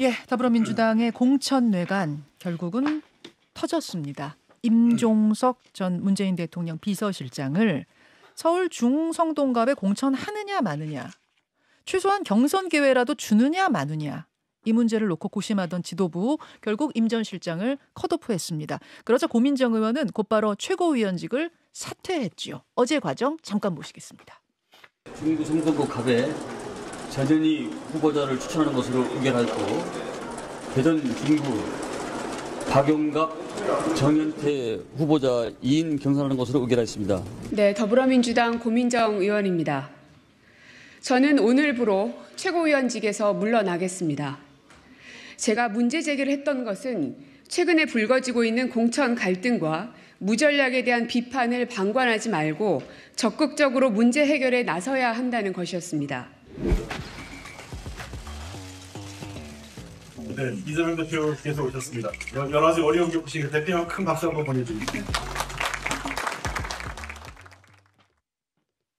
예, 더불어민주당의 공천뇌관 결국은 터졌습니다. 임종석 전 문재인 대통령 비서실장을 서울 중성동갑에 공천하느냐 마느냐 최소한 경선 기회라도 주느냐 마느냐 이 문제를 놓고 고심하던 지도부 결국 임전 실장을 컷오프했습니다. 그러자 고민정 의원은 곧바로 최고위원직을 사퇴했지요. 어제 과정 잠깐 보시겠습니다. 중구 성동 갑에 자전이 후보자를 추천하는 것으로 의결하였고 대전 중구 박용갑 정현태 후보자 2인 경선하는 것으로 의결하였습니다. 네, 더불어민주당 고민정 의원입니다. 저는 오늘부로 최고위원직에서 물러나겠습니다. 제가 문제 제기를 했던 것은 최근에 불거지고 있는 공천 갈등과 무전략에 대한 비판을 방관하지 말고 적극적으로 문제 해결에 나서야 한다는 것이었습니다. 네, 이재명 대표께서 오셨습니다. 여러 가지 어려운 게 보시기 대표큰 박수 한번 보내주세요.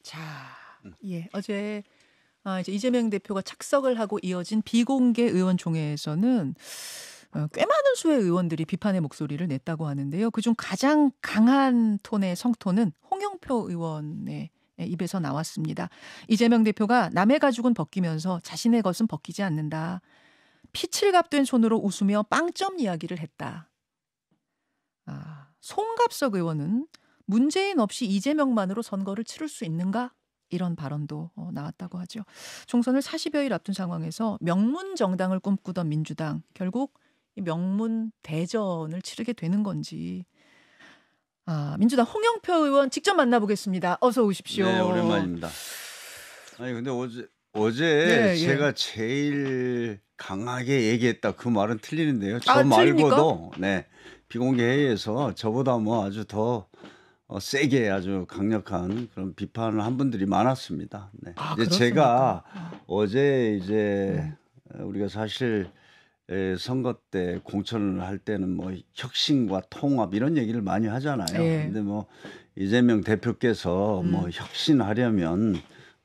자, 예, 어제 아, 이제 이재명 대표가 착석을 하고 이어진 비공개 의원총회에서는 어, 꽤 많은 수의 의원들이 비판의 목소리를 냈다고 하는데요. 그중 가장 강한 톤의 성토는 홍영표 의원의 예, 입에서 나왔습니다. 이재명 대표가 남의 가죽은 벗기면서 자신의 것은 벗기지 않는다. 피칠갑 된 손으로 웃으며 빵점 이야기를 했다. 아, 송갑석 의원은 문재인 없이 이재명만으로 선거를 치를 수 있는가? 이런 발언도 어, 나왔다고 하죠. 총선을 40여일 앞둔 상황에서 명문 정당을 꿈꾸던 민주당 결국 명문 대전을 치르게 되는 건지 아, 민주당 홍영표 의원 직접 만나보겠습니다. 어서 오십시오. 네, 오랜만입니다. 아니 근데 어제 어제 네, 예. 제가 예. 제일 강하게 얘기했다 그 말은 틀리는데요. 저 아, 말고도 네 비공개 회의에서 저보다 뭐 아주 더 어, 세게 아주 강력한 그런 비판을 한 분들이 많았습니다. 네. 아, 이제 제가 어제 이제 음. 우리가 사실 에, 선거 때 공천을 할 때는 뭐 혁신과 통합 이런 얘기를 많이 하잖아요. 예. 근데 뭐 이재명 대표께서 음. 뭐 혁신하려면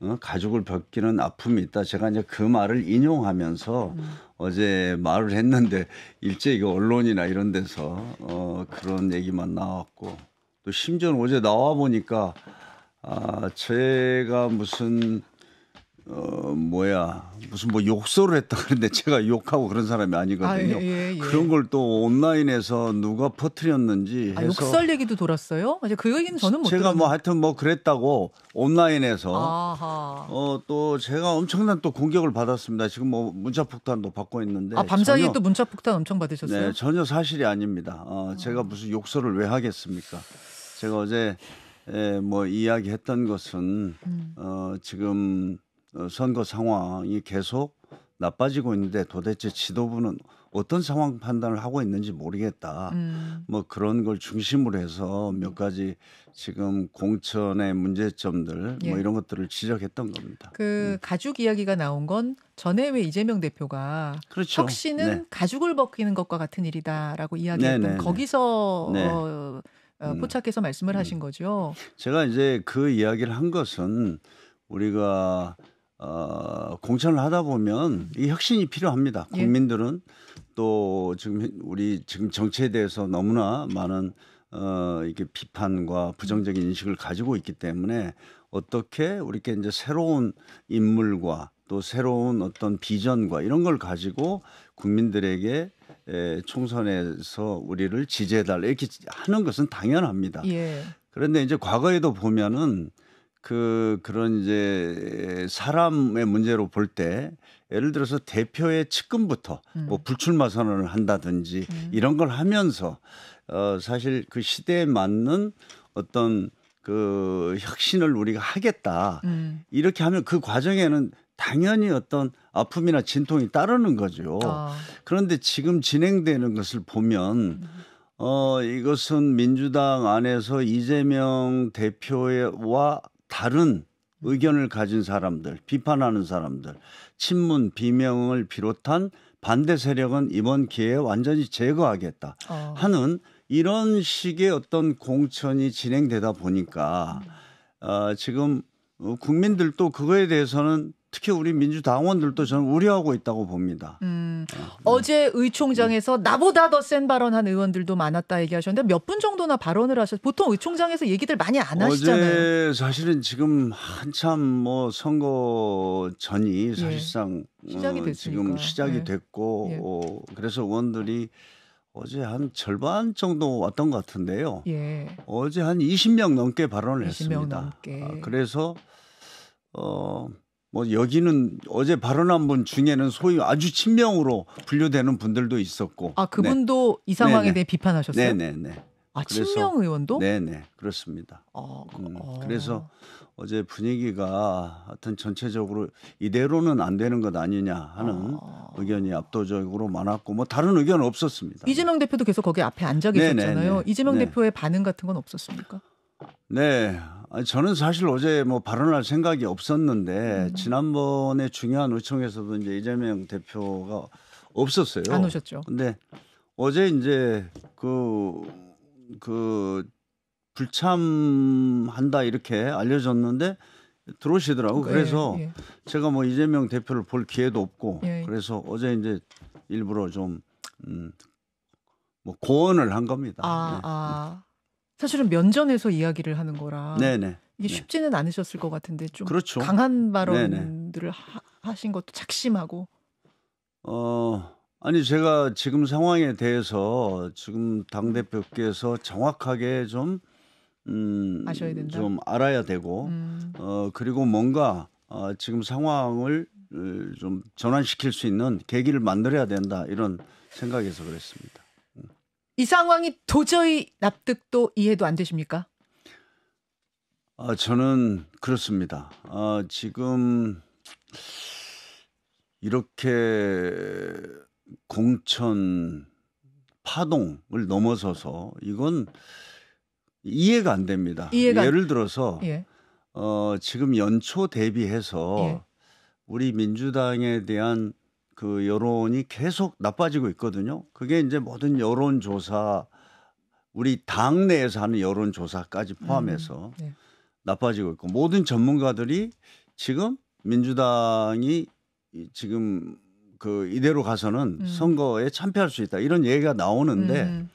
어, 가족을 벗기는 아픔이 있다. 제가 이제 그 말을 인용하면서 음. 어제 말을 했는데 일제 이거 언론이나 이런 데서 어, 그런 얘기만 나왔고 또 심지어 어제 나와 보니까 아 제가 무슨 어 뭐야 무슨 뭐 욕설을 했다 그런데 제가 욕하고 그런 사람이 아니거든요. 아, 예, 예. 예. 그런 걸 또 온라인에서 누가 퍼트렸는지 아, 욕설 얘기도 돌았어요. 이제 그 얘기는 저는 못 제가 뭐 들었는데. 뭐 하여튼 뭐 그랬다고 온라인에서 어또 제가 엄청난 또 공격을 받았습니다. 지금 뭐 문자 폭탄도 받고 있는데 아 밤사이에 또 문자 폭탄 엄청 받으셨어요? 네 전혀 사실이 아닙니다. 어, 제가 무슨 욕설을 왜 하겠습니까? 제가 어제 에, 예, 뭐 이야기했던 것은 음. 어 지금 어, 선거 상황이 계속 나빠지고 있는데 도대체 지도부는 어떤 상황 판단을 하고 있는지 모르겠다. 음. 뭐 그런 걸 중심으로 해서 몇 가지 지금 공천의 문제점들 뭐 예. 뭐 이런 것들을 지적했던 겁니다. 그 음. 가죽 이야기가 나온 건 전에 왜 이재명 대표가 그렇죠. 혁신은 네. 가죽을 벗기는 것과 같은 일이다라고 이야기했던 네네네. 네, 네. 거기서 네. 어, 어, 음. 포착해서 말씀을 음. 하신 거죠. 제가 이제 그 이야기를 한 것은 우리가 어, 공천을 하다 보면 이 혁신이 필요합니다. 예. 국민들은 예. 또 지금 우리 지금 정치에 대해서 너무나 많은 어, 이게 비판과 부정적인 인식을 가지고 있기 때문에 어떻게 우리께 이제 새로운 인물과 또 새로운 어떤 비전과 이런 걸 가지고 국민들에게 에, 총선에서 우리를 지지해달라 이렇게 하는 것은 당연합니다. 예. 그런데 이제 과거에도 보면은 그 그런 이제 사람의 문제로 볼 때 예를 들어서 대표의 측근부터 음. 뭐 불출마 선언을 한다든지 음. 이런 걸 하면서 어 사실 그 시대에 맞는 어떤 그 혁신을 우리가 하겠다 음. 이렇게 하면 그 과정에는 당연히 어떤 아픔이나 진통이 따르는 거죠. 아. 그런데 지금 진행되는 것을 보면 음. 어, 이것은 민주당 안에서 이재명 대표와 다른 의견을 가진 사람들, 비판하는 사람들, 친문 비명을 비롯한 반대 세력은 이번 기회에 완전히 제거하겠다 어. 하는 이런 식의 어떤 공천이 진행되다 보니까 어, 지금 어, 국민들도 그거에 대해서는 특히 우리 민주당원들도 저는 우려하고 있다고 봅니다. 음, 네. 어제 의총장에서 나보다 더 센 발언한 의원들도 많았다 얘기하셨는데 몇 분 정도나 발언을 하셨어요? 보통 의총장에서 얘기들 많이 안 하시잖아요. 어제 사실은 지금 한참 뭐 선거 전이 예. 사실상 예. 시작이 어, 지금 시작이 예. 됐고 예. 어, 그래서 의원들이 어제 한 절반 정도 왔던 것 같은데요. 예. 어제 한 20명 넘게 발언을 20명 했습니다. 넘게. 아, 그래서 어. 뭐 여기는 어제 발언한 분 중에는 소위 아주 친명으로 분류되는 분들도 있었고. 아 그분도 네. 이 상황에 네네. 대해 비판하셨어요? 네네네. 네, 네. 아 친명 의원도? 네네 네. 그렇습니다. 아, 그, 음, 아. 그래서 어제 분위기가 하여튼 전체적으로 이대로는 안 되는 것 아니냐 하는 아. 의견이 압도적으로 많았고 뭐 다른 의견 없었습니다. 이재명 대표도 계속 거기 앞에 앉아 계셨잖아요. 네네네. 이재명 네. 대표의 반응 같은 건 없었습니까? 네 저는 사실 어제 뭐 발언할 생각이 없었는데 음. 지난번에 중요한 의총에서도 이제 이재명 대표가 없었어요. 안 오셨죠. 근데 어제 이제 그그 그 불참한다 이렇게 알려졌는데 들어오시더라고. 네, 그래서 예. 제가 뭐 이재명 대표를 볼 기회도 없고 예, 예. 그래서 어제 이제 일부러 좀 음, 뭐 고언을 한 겁니다. 아, 네. 아. 사실은 면전에서 이야기를 하는 거라 네네. 이게 네. 쉽지는 않으셨을 것 같은데 좀 그렇죠. 강한 발언들을 하, 하신 것도 작심하고 어 아니 제가 지금 상황에 대해서 지금 당 대표께서 정확하게 좀 음, 아셔야 된다. 좀 알아야 되고 음. 어 그리고 뭔가 어, 지금 상황을 어, 좀 전환시킬 수 있는 계기를 만들어야 된다 이런 생각에서 그랬습니다. 이 상황이 도저히 납득도 이해도 안 되십니까? 아, 저는 그렇습니다. 아, 지금 이렇게 공천 파동을 넘어서서 이건 이해가 안 됩니다. 이해가 예를 들어서 예. 어, 지금 연초 대비해서 예. 우리 민주당에 대한 그 여론이 계속 나빠지고 있거든요. 그게 이제 모든 여론조사 우리 당 내에서 하는 여론조사까지 음, 포함해서 음, 네. 나빠지고 있고 모든 전문가들이 지금 민주당이 지금 그 이대로 가서는 음. 선거에 참패할 수 있다 이런 얘기가 나오는데 음.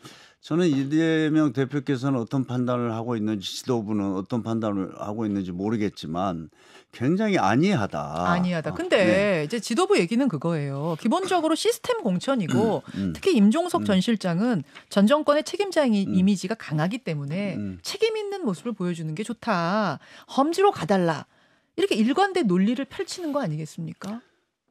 저는 이재명 대표께서는 어떤 판단을 하고 있는지 지도부는 어떤 판단을 하고 있는지 모르겠지만 굉장히 아니하다 안이하다. 아, 근데 네. 이제 지도부 얘기는 그거예요. 기본적으로 시스템 공천이고 음, 음, 특히 임종석 음. 전 실장은 전 정권의 책임자 인 음. 이미지가 강하기 때문에 음, 음. 책임 있는 모습을 보여주는 게 좋다. 험지로 가달라. 이렇게 일관된 논리를 펼치는 거 아니겠습니까?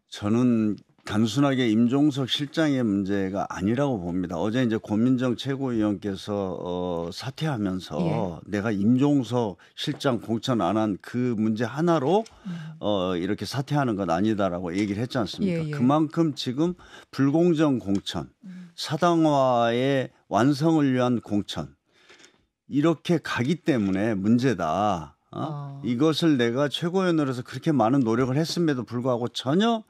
저는 단순하게 임종석 실장의 문제가 아니라고 봅니다. 어제 이제 고민정 최고위원께서 어, 사퇴하면서 예. 내가 임종석 실장 공천 안 한 그 문제 하나로 음. 어, 이렇게 사퇴하는 건 아니다라고 얘기를 했지 않습니까? 예, 예. 그만큼 지금 불공정 공천, 음. 사당화의 완성을 위한 공천 이렇게 가기 때문에 문제다. 어? 어. 이것을 내가 최고위원으로서 그렇게 많은 노력을 했음에도 불구하고 전혀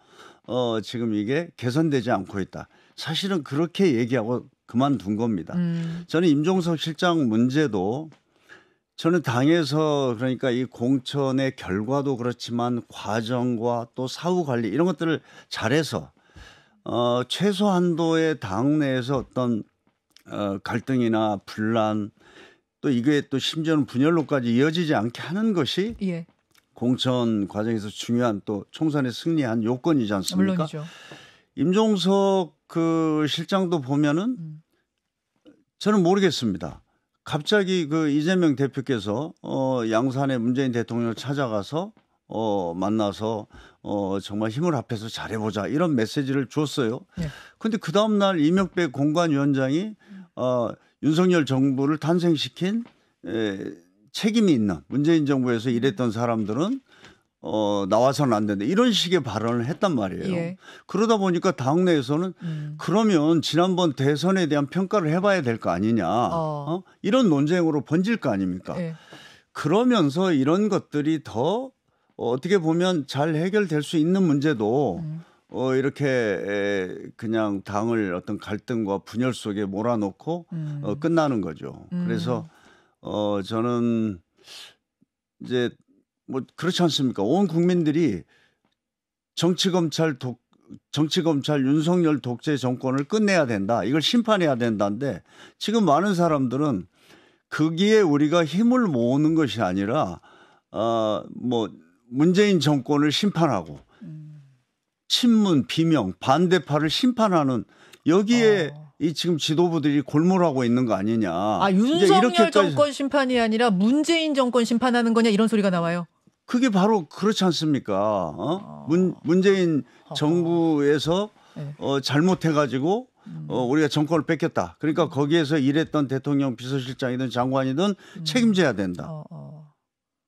어, 지금 이게 개선되지 않고 있다. 사실은 그렇게 얘기하고 그만둔 겁니다. 음. 저는 임종석 실장 문제도 저는 당에서 그러니까 이 공천의 결과도 그렇지만 과정과 또 사후 관리 이런 것들을 잘해서 어, 최소한도의 당 내에서 어떤 어, 갈등이나 분란 또 이게 또 심지어는 분열로까지 이어지지 않게 하는 것이 예. 공천 과정에서 중요한 또 총선에 승리한 요건이지 않습니까? 물론이죠. 임종석 그 실장도 보면은 음. 저는 모르겠습니다. 갑자기 그 이재명 대표께서 어 양산에 문재인 대통령을 찾아가서 어 만나서 어 정말 힘을 합해서 잘해 보자 이런 메시지를 줬어요. 네. 근데 그다음 날 이명백 공관위원장이 음. 어 윤석열 정부를 탄생시킨 에 책임이 있는 문재인 정부에서 일했던 사람들은 어, 나와서는 안 된다. 이런 식의 발언을 했단 말이에요. 예. 그러다 보니까 당내에서는 음. 그러면 지난번 대선에 대한 평가를 해봐야 될 거 아니냐. 어. 어. 이런 논쟁으로 번질 거 아닙니까? 예. 그러면서 이런 것들이 더 어, 어떻게 어 보면 잘 해결될 수 있는 문제도 음. 어, 이렇게 에, 그냥 당을 어떤 갈등과 분열 속에 몰아넣고 음. 어, 끝나는 거죠. 음. 그래서 어 저는 이제 뭐 그렇지 않습니까? 온 국민들이 정치 검찰 독 정치 검찰 윤석열 독재 정권을 끝내야 된다. 이걸 심판해야 된다는데 지금 많은 사람들은 거기에 우리가 힘을 모으는 것이 아니라 어뭐 문재인 정권을 심판하고 음. 친문 비명 반대파를 심판하는 여기에 어. 이 지금 지도부들이 골몰하고 있는 거 아니냐. 아, 윤석열 이렇게 정권 심판이 아니라 문재인 정권 심판하는 거냐 이런 소리가 나와요. 그게 바로 그렇지 않습니까? 어? 아. 문, 문재인 어. 정부에서 네. 어, 잘못해가지고 음. 어, 우리가 정권을 뺏겼다. 그러니까 거기에서 일했던 대통령 비서실장이든 장관이든 음. 책임져야 된다. 어, 어.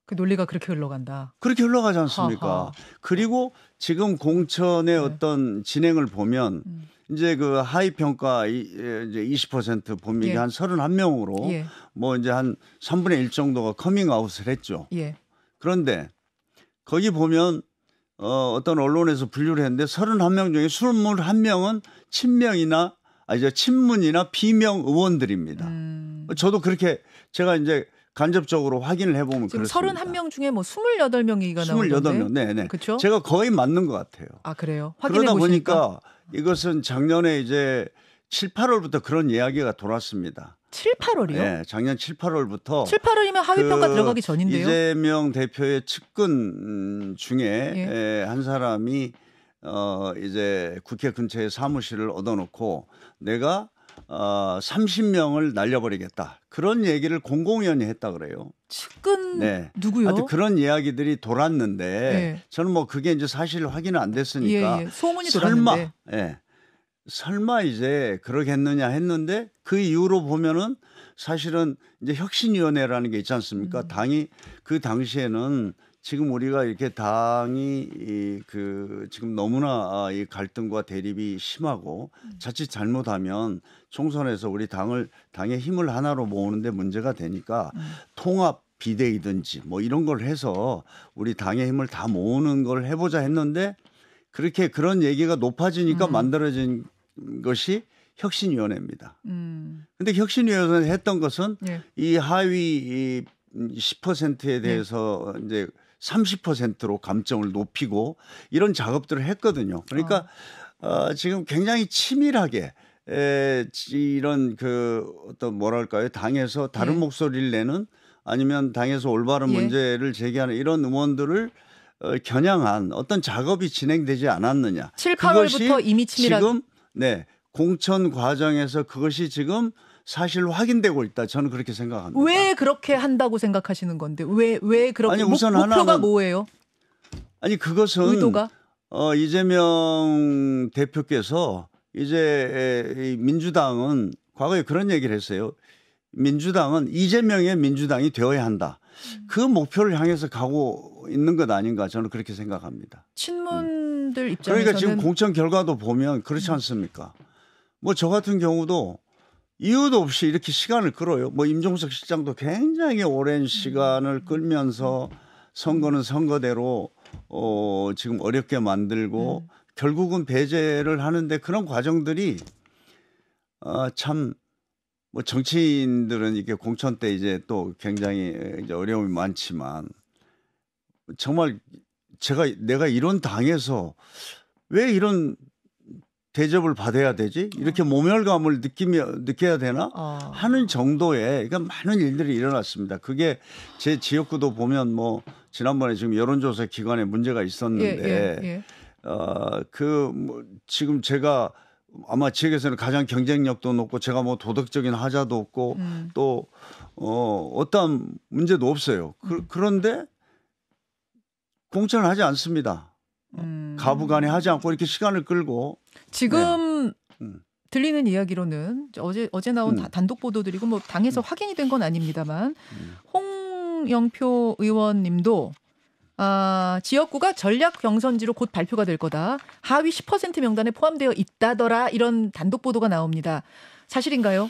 그 논리가 그렇게 흘러간다. 그렇게 흘러가지 않습니까? 하하. 그리고 지금 공천의 네. 어떤 진행을 보면 음. 이제 그 하위 평가 예, 이제 20% 범위가 예. 한 31명으로 예. 뭐 이제 한 3분의 1 정도가 커밍아웃을 했죠. 예. 그런데 거기 보면 어 어떤 언론에서 분류를 했는데 31명 중에 21명은 친명이나 아니죠 친문이나 비명 의원들입니다. 음. 저도 그렇게 제가 이제 간접적으로 확인을 해보면 지금 그렇습니다. 31명 중에 뭐 28명이가 나오는데 28명, 네, 네. 그렇죠? 제가 거의 맞는 것 같아요. 아 그래요? 그러다 보시니까? 보니까 이것은 작년에 이제 7, 8월부터 그런 이야기가 돌았습니다. 7, 8월이요? 네, 예, 작년 7, 8월부터 7, 8월이면 하위 평가 그 들어가기 전인데요. 이재명 대표의 측근 음, 중에 예. 예. 한 사람이 어 이제 국회 근처에 사무실을 얻어놓고 내가 어, 30명을 날려버리겠다. 그런 얘기를 공공연히 했다 그래요. 측근 네. 누구요? 하여튼 그런 이야기들이 돌았는데 네. 저는 뭐 그게 이제 사실 확인은 안 됐으니까 예, 예. 소문이 설마, 돌았는데. 예. 설마 이제 그러겠느냐 했는데 그 이후로 보면은 사실은 이제 혁신위원회라는 게 있지 않습니까? 음. 당이 그 당시에는 지금 우리가 이렇게 당이 이그 지금 너무나 아, 이 갈등과 대립이 심하고 음. 자칫 잘못하면 총선에서 우리 당을 당의 힘을 하나로 모으는데 문제가 되니까 음. 통합 비대이든지 뭐 이런 걸 해서 우리 당의 힘을 다 모으는 걸 해보자 했는데 그렇게 그런 얘기가 높아지니까 음. 만들어진 것이 혁신위원회입니다. 음. 근데 혁신위원회 에서 했던 것은 예. 이 하위 이 10%에 예. 대해서 네. 이제 30%로 감점을 높이고 이런 작업들을 했거든요. 그러니까 어, 어 지금 굉장히 치밀하게 에, 이런 그 어떤 뭐랄까요 당에서 다른 예. 목소리를 내는 아니면 당에서 올바른 예. 문제를 제기하는 이런 의원들을 어, 겨냥한 어떤 작업이 진행되지 않았느냐. 7, 8월부터 이미 치밀한 지금 네 공천 과정에서 그것이 지금 사실로 확인되고 있다. 저는 그렇게 생각합니다. 왜 그렇게 한다고 생각하시는 건데 왜 왜 그렇게 아니, 우선 목, 목표가 하나는, 뭐예요? 아니 그것은 의도가 어, 이재명 대표께서 이제 민주당은 과거에 그런 얘기를 했어요. 민주당은 이재명의 민주당이 되어야 한다. 음. 그 목표를 향해서 가고 있는 것 아닌가 저는 그렇게 생각합니다. 친문들 음. 그러니까 입장에서는 그러니까 지금 공천 결과도 보면 그렇지 음. 않습니까? 뭐 저 같은 경우도 이유도 없이 이렇게 시간을 끌어요. 뭐 임종석 실장도 굉장히 오랜 시간을 끌면서 선거는 선거대로 어 지금 어렵게 만들고 음. 결국은 배제를 하는데 그런 과정들이 아참 어, 뭐 정치인들은 이게 공천 때 이제 또 굉장히 이제 어려움이 많지만 정말 제가 내가 이런 당에서 왜 이런 대접을 받아야 되지? 이렇게 어. 모멸감을 느끼며 느껴야 되나? 어. 하는 정도의 그러니까 많은 일들이 일어났습니다. 그게 제 지역구도 보면 뭐 지난번에 지금 여론조사 기관에 문제가 있었는데 예, 예, 예. 어그 뭐, 지금 제가 아마 지역에서는 가장 경쟁력도 높고 제가 뭐 도덕적인 하자도 없고 음. 또 어, 어떤 문제도 없어요. 그, 음. 그, 런데 공천을 하지 않습니다. 어, 음. 가부간에 하지 않고 이렇게 시간을 끌고 지금 네. 음. 들리는 이야기로는 어제 어제 나온 음. 단독 보도들이고 뭐 당에서 음. 확인이 된 건 아닙니다만 음. 홍영표 의원님도 아, 지역구가 전략 경선지로 곧 발표가 될 거다. 하위 10% 명단에 포함되어 있다더라 이런 단독 보도가 나옵니다. 사실인가요?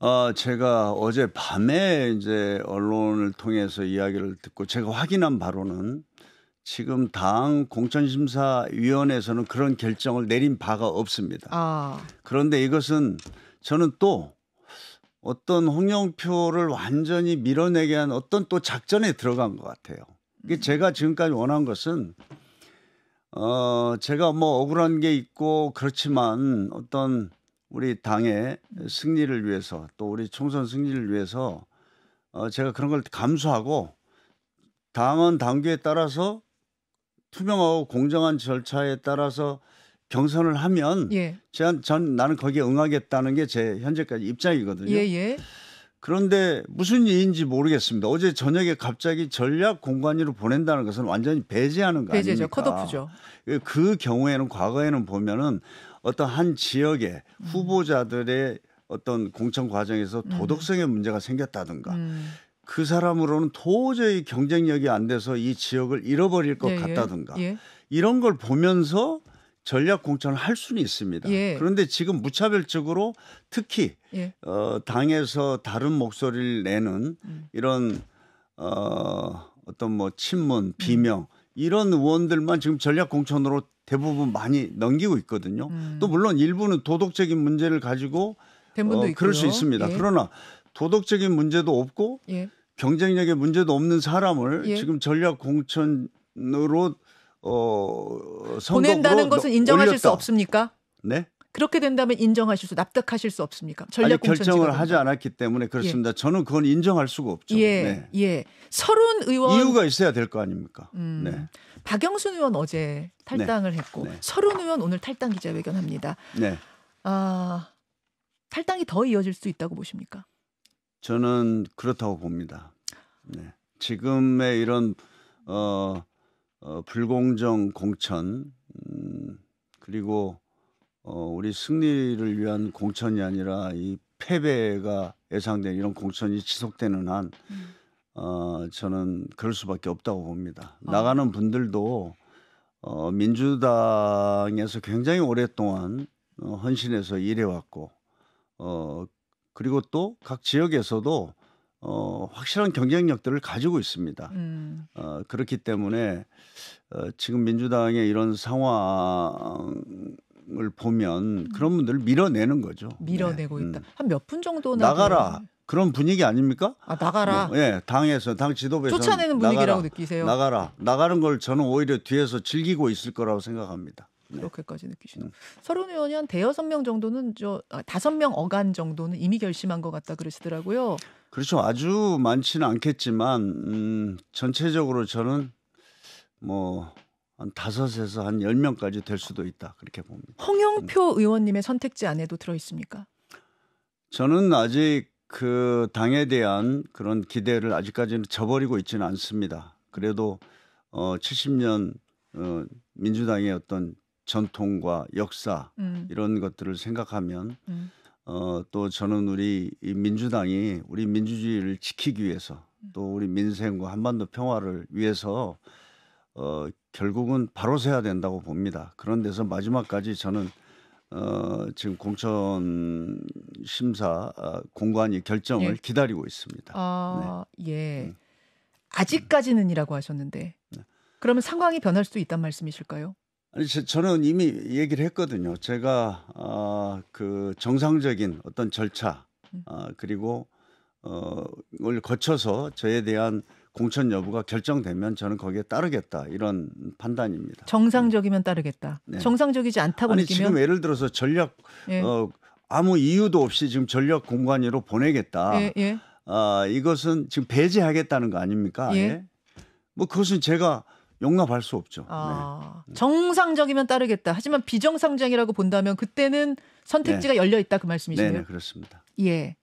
아, 제가 어제 밤에 이제 언론을 통해서 이야기를 듣고 제가 확인한 바로는 지금 당 공천심사위원회에서는 그런 결정을 내린 바가 없습니다. 아. 그런데 이것은 저는 또 어떤 홍영표를 완전히 밀어내게 한 어떤 또 작전에 들어간 것 같아요. 이게 음. 제가 지금까지 원한 것은 어 제가 뭐 억울한 게 있고 그렇지만 어떤 우리 당의 승리를 위해서 또 우리 총선 승리를 위해서 어 제가 그런 걸 감수하고 당은 당규에 따라서 투명하고 공정한 절차에 따라서 경선을 하면 예. 전, 전 나는 거기에 응하겠다는 게 제 현재까지 입장이거든요. 예예. 예. 그런데 무슨 일인지 모르겠습니다. 어제 저녁에 갑자기 전략 공관위로 보낸다는 것은 완전히 배제하는 거 아닙니까? 컷오프죠. 그, 그 경우에는 과거에는 보면은 어떤 한 지역의 음. 후보자들의 음. 어떤 공천 과정에서 음. 도덕성의 음. 문제가 생겼다든가 음. 그 사람으로는 도저히 경쟁력이 안 돼서 이 지역을 잃어버릴 것 네, 예, 같다든가 예. 이런 걸 보면서 전략 공천을 할 수는 있습니다. 예. 그런데 지금 무차별적으로 특히 예. 어, 당에서 다른 목소리를 내는 음. 이런 어, 어떤 뭐 친문 음. 비명 음. 이런 의원들만 지금 전략 공천으로 대부분 많이 넘기고 있거든요. 음. 또 물론 일부는 도덕적인 문제를 가지고 된 분도 어, 있고요. 그럴 수 있습니다. 예. 그러나 도덕적인 문제도 없고 예. 경쟁력의 문제도 없는 사람을 예. 지금 전략 공천으로 어 보낸다는 것은 인정하실 올렸다. 수 없습니까? 네. 그렇게 된다면 인정하실 수, 납득하실 수 없습니까? 전략 아니, 결정을 된다. 하지 않았기 때문에 그렇습니다. 예. 저는 그건 인정할 수가 없죠. 예, 네. 예. 서른 의원 이유가 있어야 될 거 아닙니까? 음, 네. 박영순 의원 어제 탈당을 네. 했고 네. 서른 의원 오늘 탈당 기자회견합니다. 네. 아 탈당이 더 이어질 수 있다고 보십니까? 저는 그렇다고 봅니다. 네. 지금의 이런 어, 어 불공정 공천 음, 그리고 어, 우리 승리를 위한 공천이 아니라 이 패배가 예상된 이런 공천이 지속되는 한 음. 어, 저는 그럴 수밖에 없다고 봅니다. 어. 나가는 분들도 어, 민주당에서 굉장히 오랫동안 어, 헌신해서 일해왔고 어, 그리고 또 각 지역에서도 어, 확실한 경쟁력들을 가지고 있습니다. 음. 어, 그렇기 때문에 어, 지금 민주당의 이런 상황을 보면 음. 그런 분들을 밀어내는 거죠. 밀어내고 네. 있다. 음. 한몇 분 정도나 나가라. 그... 그런 분위기 아닙니까? 아 나가라. 뭐, 예, 당에서 당 지도부에서 쫓아내는 분위기라고 나가라, 느끼세요? 나가라. 나가는 걸 저는 오히려 뒤에서 즐기고 있을 거라고 생각합니다. 네. 그렇게까지 느끼시는. 음. 서른 의원이 한 대여섯 명 정도는 저 아, 다섯 명 어간 정도는 이미 결심한 것 같다 그러시더라고요. 그렇죠. 아주 많지는 않겠지만 음, 전체적으로 저는 뭐. 한 다섯에서 한 열 명까지 될 수도 있다 그렇게 봅니다. 홍영표 음. 의원님의 선택지 안에도 들어 있습니까? 저는 아직 그 당에 대한 그런 기대를 아직까지는 저버리고 있지는 않습니다. 그래도 어 70년 어 민주당의 어떤 전통과 역사 음. 이런 것들을 생각하면 음. 어, 또 저는 우리 이 민주당이 우리 민주주의를 지키기 위해서 음. 또 우리 민생과 한반도 평화를 위해서 어, 결국은 바로 세야 된다고 봅니다. 그런 데서 마지막까지 저는 어, 지금 공천 심사 어, 공관위 결정을 예. 기다리고 있습니다. 아, 네. 예. 음. 아직까지는이라고 하셨는데 네. 그러면 상황이 변할 수도 있단 말씀이실까요? 아니 저, 는 이미 얘기를 했거든요. 제가 어, 그 정상적인 어떤 절차 음. 어, 그리고 어을 거쳐서 저에 대한 공천 여부가 결정되면 저는 거기에 따르겠다 이런 판단입니다. 정상적이면 따르겠다. 음. 네. 정상적이지 않다고 아니, 느끼면 지금 예를 들어서 전략 예. 어, 아무 이유도 없이 지금 전력 공관위로 보내겠다. 예, 예. 아 이것은 지금 배제하겠다는 거 아닙니까? 예. 뭐 그것은 제가 용납할 수 없죠. 아, 네. 음. 정상적이면 따르겠다. 하지만 비정상적이라고 본다면 그때는 선택지가 네. 열려 있다 그 말씀이시네요. 네, 네, 그렇습니다. 예.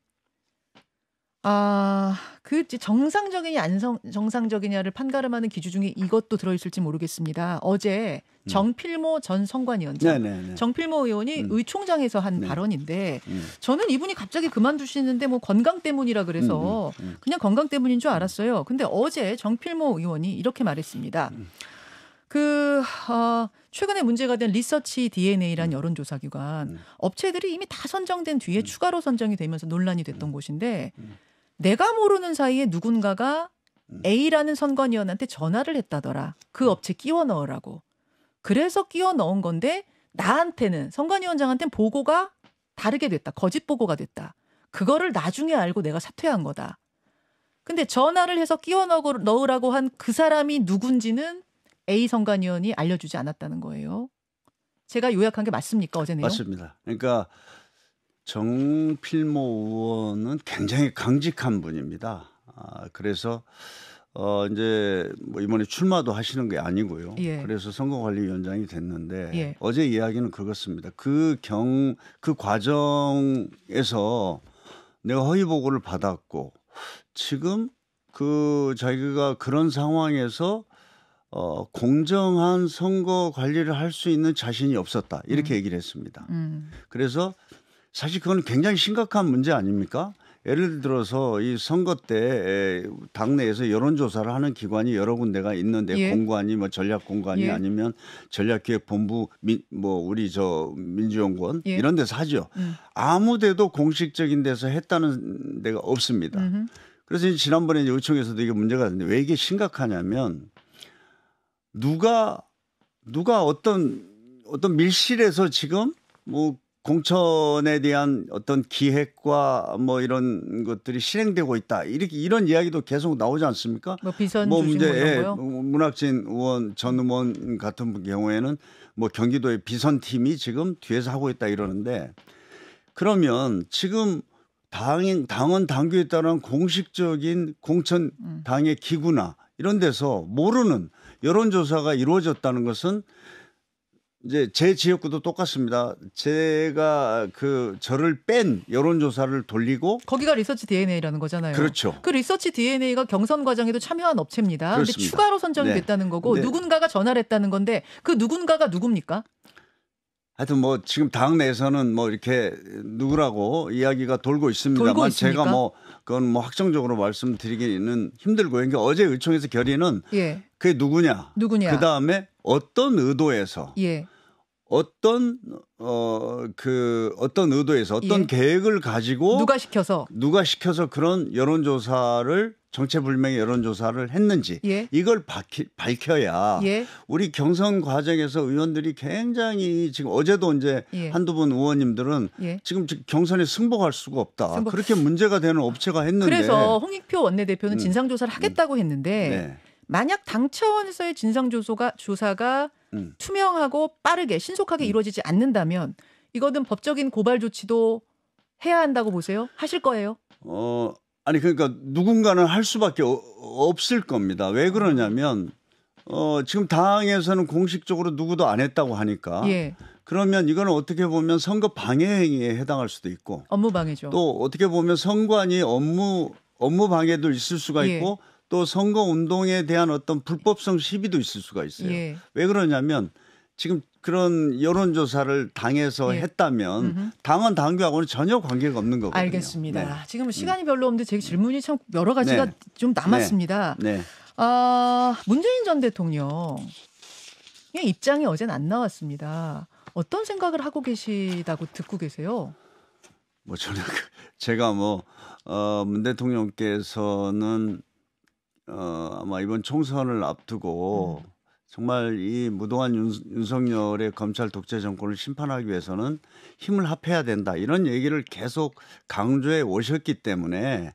아, 그 정상적이냐 안 정상적이냐를 판가름하는 기준 중에 이것도 들어있을지 모르겠습니다. 어제 음. 정필모 음. 전선관위원장 네, 네, 네. 정필모 의원이 음. 의총장에서 한 네. 발언인데 음. 저는 이분이 갑자기 그만두시는데 뭐 건강 때문이라 그래서 음, 음, 그냥 건강 때문인 줄 알았어요. 근데 어제 정필모 의원이 이렇게 말했습니다. 그, 어, 최근에 문제가 된 리서치 DNA란 여론조사기관, 업체들이 이미 다 선정된 뒤에 추가로 선정이 되면서 논란이 됐던 곳인데, 내가 모르는 사이에 누군가가 음. A라는 선관위원한테 전화를 했다더라. 그 음. 업체 끼워 넣으라고. 그래서 끼워 넣은 건데 나한테는 선관위원장한테는 보고가 다르게 됐다. 거짓 보고가 됐다. 그거를 나중에 알고 내가 사퇴한 거다. 근데 전화를 해서 끼워 넣으라고 한 그 사람이 누군지는 A 선관위원이 알려주지 않았다는 거예요. 제가 요약한 게 맞습니까 어제 내용? 맞습니다. 그러니까 정필모 의원은 굉장히 강직한 분입니다. 아, 그래서 어 이제 뭐 이번에 출마도 하시는 게 아니고요. 예. 그래서 선거관리위원장이 됐는데 예. 어제 이야기는 그렇습니다. 그 경그 그 과정에서 내가 허위 보고를 받았고 지금 그 자기가 그런 상황에서 어 공정한 선거 관리를 할 수 있는 자신이 없었다 이렇게 음. 얘기를 했습니다. 음. 그래서 사실 그건 굉장히 심각한 문제 아닙니까? 예를 들어서 이 선거 때 당내에서 여론조사를 하는 기관이 여러 군데가 있는데 예. 공관이 뭐 전략공관이 예. 아니면 전략기획본부 민, 뭐 우리 저 민주연구원 예. 이런 데서 하죠. 음. 아무데도 공식적인 데서 했다는 데가 없습니다. 음흠. 그래서 지난번에 이제 의총에서도 이게 문제가 됐는데 왜 이게 심각하냐면 누가 누가 어떤 어떤 밀실에서 지금 뭐 공천에 대한 어떤 기획과 뭐 이런 것들이 실행되고 있다. 이렇게 이런 이야기도 계속 나오지 않습니까? 뭐 비선 뭐 문제 예, 뭐 문학진 의원 전 의원 같은 경우에는 뭐 경기도의 비선 팀이 지금 뒤에서 하고 있다 이러는데 그러면 지금 당인 당원 당규에 따른 공식적인 공천 음. 당의 기구나 이런 데서 모르는 여론조사가 이루어졌다는 것은 이제 제 지역구도 똑같습니다. 제가 그 저를 뺀 여론조사를 돌리고 거기가 리서치 DNA라는 거잖아요. 그렇죠. 그 리서치 DNA가 경선 과정에도 참여한 업체입니다. 그런데 추가로 선정이 네. 됐다는 거고 네. 누군가가 전화를 했다는 건데 그 누군가가 누굽니까? 하여튼 뭐 지금 당 내에서는 뭐 이렇게 누구라고 이야기가 돌고 있습니다만 돌고 제가 뭐 그건 뭐 확정적으로 말씀드리기는 힘들고요. 그러니까 어제 의총에서 결의는 예. 그게 누구냐. 누구냐. 그 다음에 어떤 의도에서 예. 어떤 어그 어떤 의도에서 어떤 예. 계획을 가지고 누가 시켜서 누가 시켜서 그런 여론조사를 정체불명의 여론조사를 했는지 예. 이걸 밝히, 밝혀야 예. 우리 경선 과정에서 의원들이 굉장히 지금 어제도 이제 예. 한두 분 의원님들은 예. 지금 경선에 승복할 수가 없다. 승복. 그렇게 문제가 되는 업체가 했는데 그래서 홍익표 원내대표는 음. 진상조사를 하겠다고 음. 했는데 네. 만약 당 차원에서의 진상 조사가 조사가 음. 투명하고 빠르게 신속하게 음. 이루어지지 않는다면 이거는 법적인 고발 조치도 해야 한다고 보세요? 하실 거예요? 어 아니 그러니까 누군가는 할 수밖에 어, 없을 겁니다. 왜 그러냐면 어 지금 당에서는 공식적으로 누구도 안 했다고 하니까 예. 그러면 이거는 어떻게 보면 선거 방해 행위에 해당할 수도 있고 업무 방해죠. 또 어떻게 보면 선관위 업무 업무 방해도 있을 수가 예. 있고 예. 또 선거 운동에 대한 어떤 불법성 시비도 있을 수가 있어요. 예. 왜 그러냐면 지금 그런 여론조사를 당에서 예. 했다면 음흠. 당원 당규하고는 전혀 관계가 없는 거거든요. 알겠습니다. 네. 지금 음. 시간이 별로 없는데 제 질문이 참 여러 가지가 네. 좀 남았습니다. 네. 네. 아, 문재인 전 대통령의 입장이 어제는 안 나왔습니다. 어떤 생각을 하고 계시다고 듣고 계세요? 뭐 저는 제가 뭐어문 대통령께서는 어, 아마 이번 총선을 앞두고 음. 정말 이 무동한 윤, 윤석열의 검찰 독재 정권을 심판하기 위해서는 힘을 합해야 된다 이런 얘기를 계속 강조해 오셨기 때문에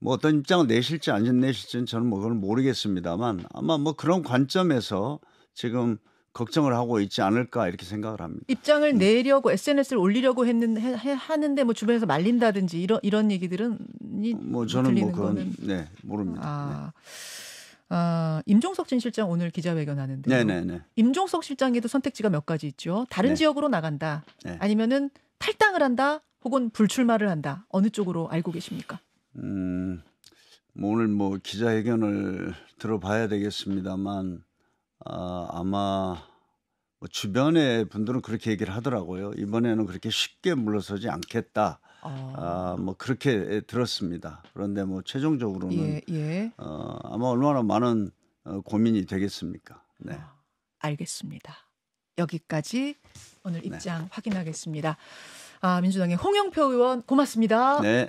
뭐 어떤 입장을 내실지 안 내실지는 저는 뭐 그걸 모르겠습니다만 아마 뭐 그런 관점에서 지금 걱정을 하고 있지 않을까 이렇게 생각을 합니다. 입장을 음. 내려고 SNS를 올리려고 했는 해, 하는데 뭐 주변에서 말린다든지 이런 이런 얘기들은 뭐 저는 뭐 그건 거는. 네 모릅니다. 아. 네. 아, 임종석 전 실장 오늘 기자회견 하는데 네네네. 임종석 실장에도 선택지가 몇 가지 있죠. 다른 네. 지역으로 나간다. 네. 아니면은 탈당을 한다. 혹은 불출마를 한다. 어느 쪽으로 알고 계십니까? 음, 뭐 오늘 뭐 기자회견을 들어봐야 되겠습니다만 아, 아마 뭐 주변의 분들은 그렇게 얘기를 하더라고요. 이번에는 그렇게 쉽게 물러서지 않겠다. 아, 아 뭐 그렇게 들었습니다. 그런데 뭐 최종적으로는 예, 예. 어, 아마 얼마나 많은 어, 고민이 되겠습니까? 네. 아, 알겠습니다. 여기까지 오늘 입장 네. 확인하겠습니다. 아, 민주당의 홍영표 의원 고맙습니다. 네.